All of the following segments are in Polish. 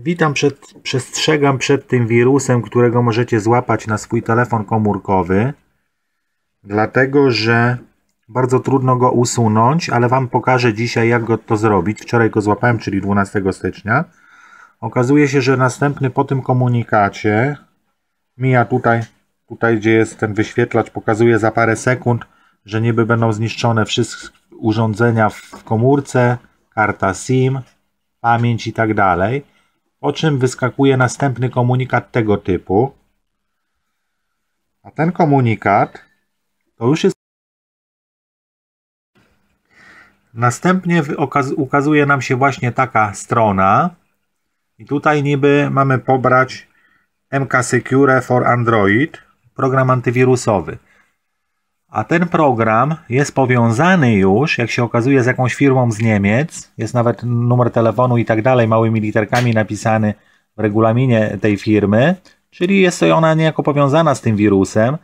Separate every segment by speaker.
Speaker 1: Witam, przed, przestrzegam przed tym wirusem, którego możecie złapać na swój telefon komórkowy, dlatego że bardzo trudno go usunąć, ale Wam pokażę dzisiaj, jak go to zrobić. Wczoraj go złapałem, czyli 12 stycznia. Okazuje się, że następny po tym komunikacie mija tutaj, tutaj gdzie jest ten wyświetlacz, pokazuje za parę sekund, że niby będą zniszczone wszystkie urządzenia w komórce, karta SIM, pamięć i tak dalej po czym wyskakuje następny komunikat tego typu. A ten komunikat to już jest. Następnie ukazuje nam się właśnie taka strona. I tutaj niby mamy pobrać MK Secure for Android, program antywirusowy. A ten program jest powiązany już, jak się okazuje, z jakąś firmą z Niemiec. Jest nawet numer telefonu i tak dalej, małymi literkami napisany w regulaminie tej firmy. Czyli jest ona niejako powiązana z tym wirusem.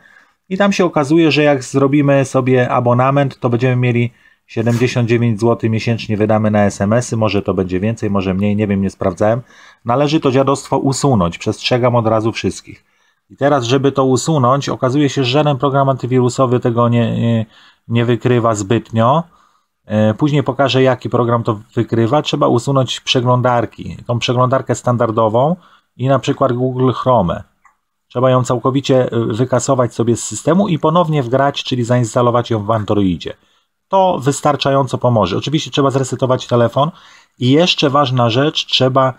Speaker 1: I tam się okazuje, że jak zrobimy sobie abonament, to będziemy mieli 79 zł miesięcznie wydamy na SMS-y, może to będzie więcej, może mniej, nie wiem, nie sprawdzałem. Należy to dziadostwo usunąć, przestrzegam od razu wszystkich. I teraz, żeby to usunąć, okazuje się, że żaden program antywirusowy tego nie, nie, nie wykrywa zbytnio. E, później pokażę, jaki program to wykrywa. Trzeba usunąć przeglądarki, tą przeglądarkę standardową i na przykład Google Chrome. Trzeba ją całkowicie e, wykasować sobie z systemu i ponownie wgrać, czyli zainstalować ją w Androidzie. To wystarczająco pomoże. Oczywiście trzeba zresetować telefon i jeszcze ważna rzecz, trzeba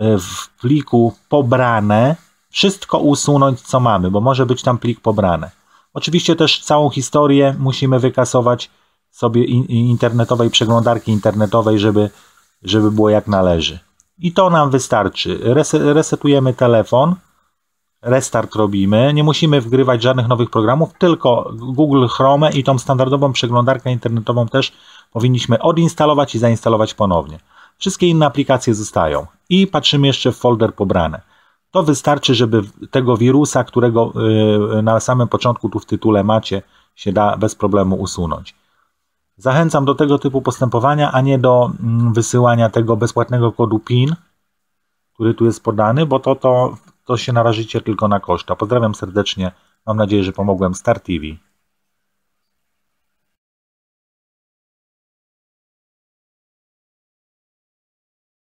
Speaker 1: e, w pliku pobrane wszystko usunąć, co mamy, bo może być tam plik pobrany. Oczywiście też całą historię musimy wykasować sobie internetowej przeglądarki internetowej, żeby, żeby było jak należy. I to nam wystarczy. resetujemy telefon, restart robimy, nie musimy wgrywać żadnych nowych programów, tylko Google Chrome i tą standardową przeglądarkę internetową też powinniśmy odinstalować i zainstalować ponownie. Wszystkie inne aplikacje zostają. I patrzymy jeszcze w folder pobrane to wystarczy, żeby tego wirusa, którego y, na samym początku tu w tytule macie, się da bez problemu usunąć. Zachęcam do tego typu postępowania, a nie do mm, wysyłania tego bezpłatnego kodu PIN, który tu jest podany, bo to, to, to się narażycie tylko na koszta. Pozdrawiam serdecznie. Mam nadzieję, że pomogłem Start TV.